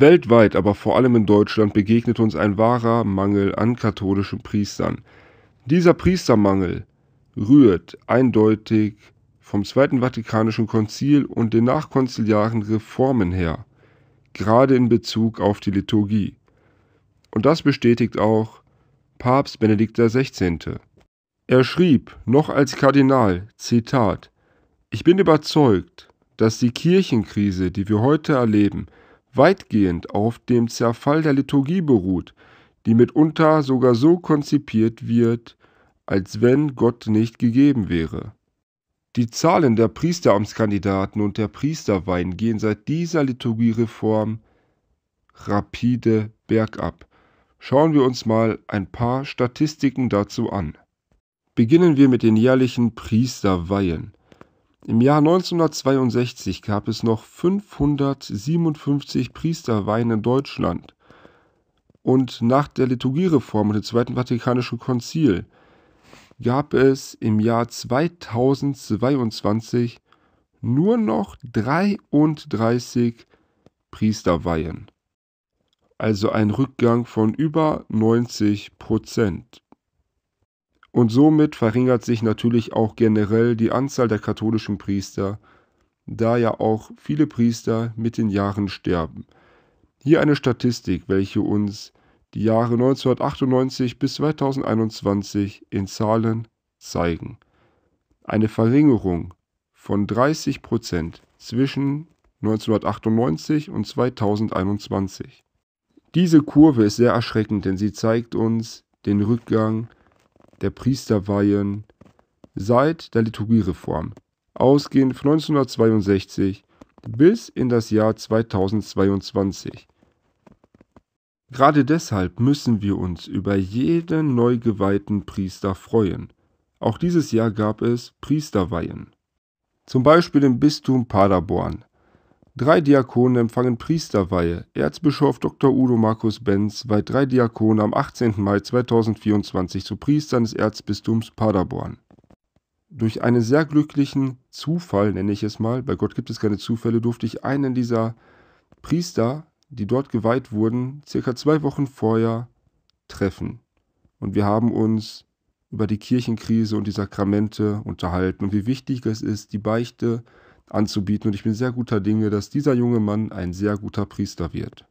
Weltweit, aber vor allem in Deutschland, begegnet uns ein wahrer Mangel an katholischen Priestern. Dieser Priestermangel rührt eindeutig vom Zweiten Vatikanischen Konzil und den nachkonziliaren Reformen her, gerade in Bezug auf die Liturgie. Und das bestätigt auch Papst Benedikt XVI. Er schrieb, noch als Kardinal, Zitat, Ich bin überzeugt, dass die Kirchenkrise, die wir heute erleben, weitgehend auf dem Zerfall der Liturgie beruht, die mitunter sogar so konzipiert wird, als wenn Gott nicht gegeben wäre. Die Zahlen der Priesteramtskandidaten und der Priesterweihen gehen seit dieser Liturgiereform rapide bergab. Schauen wir uns mal ein paar Statistiken dazu an. Beginnen wir mit den jährlichen Priesterweihen. Im Jahr 1962 gab es noch 557 Priesterweihen in Deutschland. Und nach der Liturgiereform und dem Zweiten Vatikanischen Konzil gab es im Jahr 2022 nur noch 33 Priesterweihen. Also ein Rückgang von über 90 Prozent. Und somit verringert sich natürlich auch generell die Anzahl der katholischen Priester, da ja auch viele Priester mit den Jahren sterben. Hier eine Statistik, welche uns die Jahre 1998 bis 2021 in Zahlen zeigen. Eine Verringerung von 30 Prozent zwischen 1998 und 2021. Diese Kurve ist sehr erschreckend, denn sie zeigt uns den Rückgang der Priesterweihen seit der Liturgiereform, ausgehend von 1962 bis in das Jahr 2022. Gerade deshalb müssen wir uns über jeden neu geweihten Priester freuen. Auch dieses Jahr gab es Priesterweihen. Zum Beispiel im Bistum Paderborn Drei Diakone empfangen Priesterweihe. Erzbischof Dr. Udo Markus Benz weiht drei Diakone am 18. Mai 2024 zu Priestern des Erzbistums Paderborn. Durch einen sehr glücklichen Zufall, nenne ich es mal, bei Gott gibt es keine Zufälle, durfte ich einen dieser Priester, die dort geweiht wurden, circa zwei Wochen vorher treffen. Und wir haben uns über die Kirchenkrise und die Sakramente unterhalten und wie wichtig es ist, die Beichte zu anzubieten und ich bin sehr guter Dinge, dass dieser junge Mann ein sehr guter Priester wird.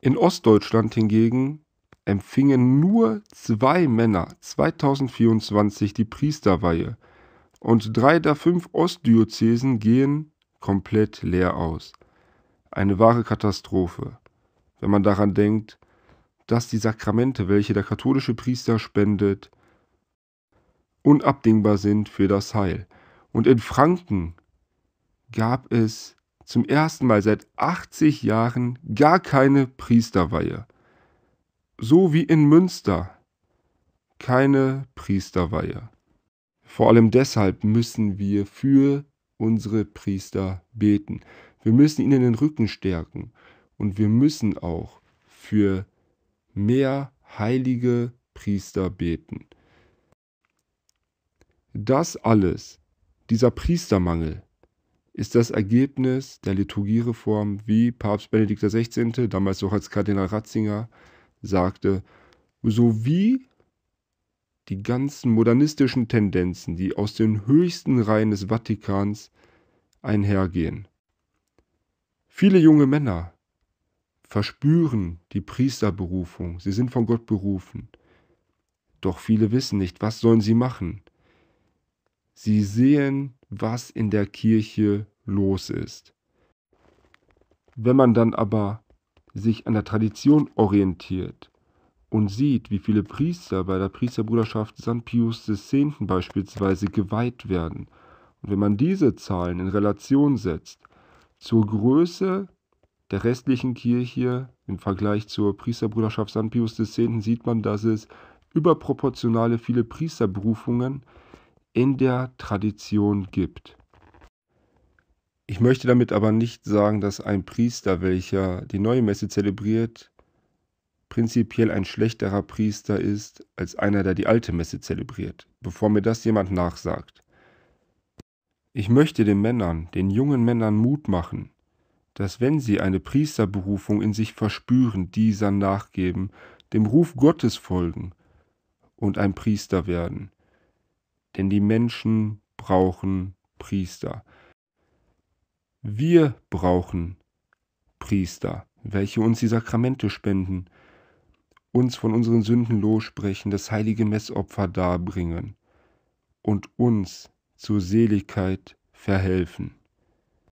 In Ostdeutschland hingegen empfingen nur zwei Männer 2024 die Priesterweihe und drei der fünf Ostdiözesen gehen komplett leer aus. Eine wahre Katastrophe, wenn man daran denkt, dass die Sakramente, welche der katholische Priester spendet, unabdingbar sind für das Heil. Und in Franken gab es zum ersten Mal seit 80 Jahren gar keine Priesterweihe. So wie in Münster. Keine Priesterweihe. Vor allem deshalb müssen wir für unsere Priester beten. Wir müssen ihnen den Rücken stärken und wir müssen auch für mehr heilige Priester beten. Das alles, dieser Priestermangel, ist das Ergebnis der Liturgiereform, wie Papst Benedikt XVI., damals auch als Kardinal Ratzinger, sagte, sowie die ganzen modernistischen Tendenzen, die aus den höchsten Reihen des Vatikans einhergehen. Viele junge Männer verspüren die Priesterberufung, sie sind von Gott berufen. Doch viele wissen nicht, was sollen sie machen. Sie sehen was in der Kirche los ist. Wenn man dann aber sich an der Tradition orientiert und sieht, wie viele Priester bei der Priesterbruderschaft St. Pius X. beispielsweise geweiht werden, und wenn man diese Zahlen in Relation setzt zur Größe der restlichen Kirche im Vergleich zur Priesterbruderschaft St. Pius X. sieht man, dass es überproportionale viele Priesterberufungen gibt in der Tradition gibt. Ich möchte damit aber nicht sagen, dass ein Priester, welcher die neue Messe zelebriert, prinzipiell ein schlechterer Priester ist als einer, der die alte Messe zelebriert, bevor mir das jemand nachsagt. Ich möchte den Männern, den jungen Männern Mut machen, dass wenn sie eine Priesterberufung in sich verspüren, dieser nachgeben, dem Ruf Gottes folgen und ein Priester werden denn die Menschen brauchen Priester. Wir brauchen Priester, welche uns die Sakramente spenden, uns von unseren Sünden lossprechen, das heilige Messopfer darbringen und uns zur Seligkeit verhelfen.